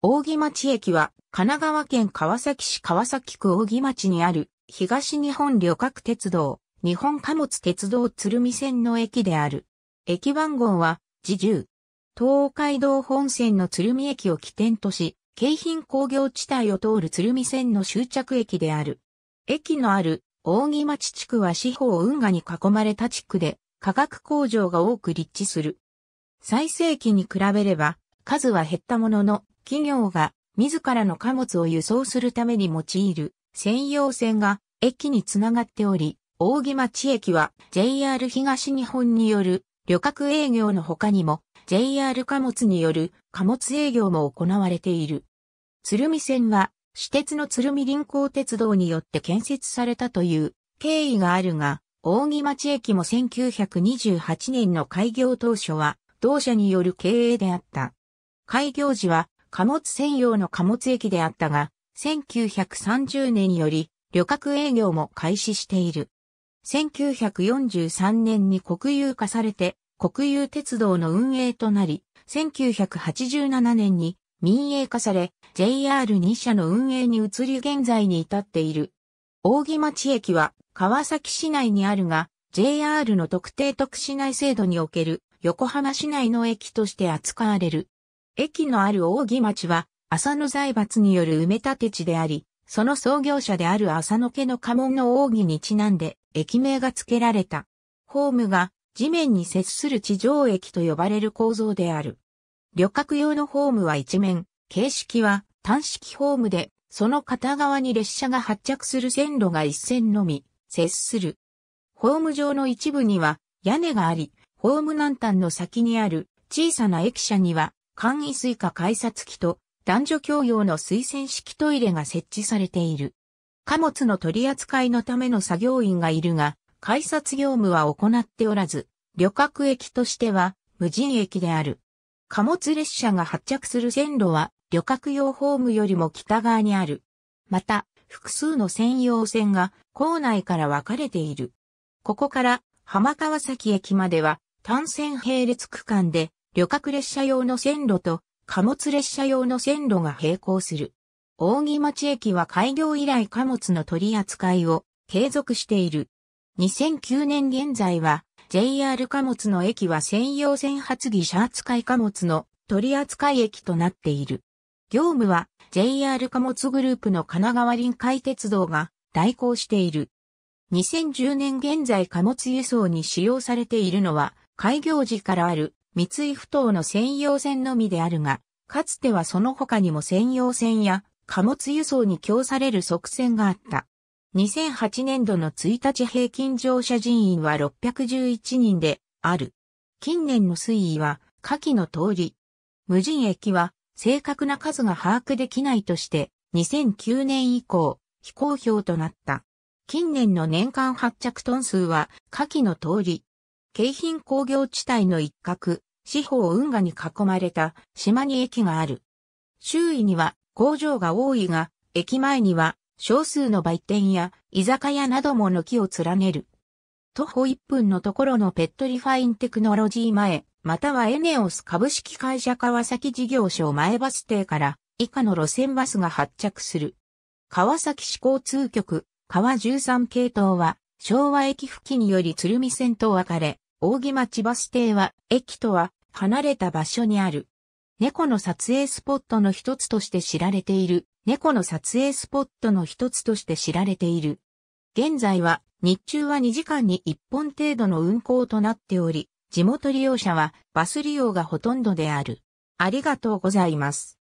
大木町駅は神奈川県川崎市川崎区大木町にある東日本旅客鉄道日本貨物鉄道鶴見線の駅である。駅番号は自重。東海道本線の鶴見駅を起点とし、京浜工業地帯を通る鶴見線の終着駅である。駅のある大木町地区は四方運河に囲まれた地区で化学工場が多く立地する。最盛期に比べれば数は減ったものの企業が自らの貨物を輸送するために用いる専用線が駅につながっており、扇町駅は JR 東日本による旅客営業の他にも JR 貨物による貨物営業も行われている。鶴見線は私鉄の鶴見臨港鉄道によって建設されたという経緯があるが、扇町駅も1928年の開業当初は同社による経営であった。開業時は貨物専用の貨物駅であったが、1930年より旅客営業も開始している。1943年に国有化されて、国有鉄道の運営となり、1987年に民営化され、JR2 社の運営に移り現在に至っている。大木町駅は川崎市内にあるが、JR の特定特市内制度における横浜市内の駅として扱われる。駅のある大木町は、浅野財閥による埋め立て地であり、その創業者である浅野家の家紋の奥義にちなんで駅名が付けられた。ホームが地面に接する地上駅と呼ばれる構造である。旅客用のホームは一面、形式は単式ホームで、その片側に列車が発着する線路が一線のみ、接する。ホーム上の一部には屋根があり、ホーム南端の先にある小さな駅舎には簡易水化改札機と男女共用の水洗式トイレが設置されている。貨物の取り扱いのための作業員がいるが、改札業務は行っておらず、旅客駅としては無人駅である。貨物列車が発着する線路は旅客用ホームよりも北側にある。また、複数の専用線が構内から分かれている。ここから浜川崎駅までは単線並列区間で旅客列車用の線路と貨物列車用の線路が並行する。大木町駅は開業以来貨物の取り扱いを継続している。2009年現在は JR 貨物の駅は専用線発議車扱い貨物の取り扱い駅となっている。業務は JR 貨物グループの神奈川臨海鉄道が代行している。2010年現在貨物輸送に使用されているのは開業時からある三井不動の専用線のみであるが、かつてはその他にも専用線や貨物輸送に供される側線があった。2008年度の1日平均乗車人員は611人である。近年の推移は下記の通り。無人駅は正確な数が把握できないとして2009年以降非公表となった。近年の年間発着トン数は下記の通り。京浜工業地帯の一角、四方運河に囲まれた島に駅がある。周囲には工場が多いが、駅前には少数の売店や居酒屋なども軒を連ねる。徒歩1分のところのペットリファインテクノロジー前、またはエネオス株式会社川崎事業所前バス停から以下の路線バスが発着する。川崎市交通局、川13系統は昭和駅付近により鶴見線と分かれ、大木町バス停は駅とは離れた場所にある。猫の撮影スポットの一つとして知られている。猫の撮影スポットの一つとして知られている。現在は日中は2時間に1本程度の運行となっており、地元利用者はバス利用がほとんどである。ありがとうございます。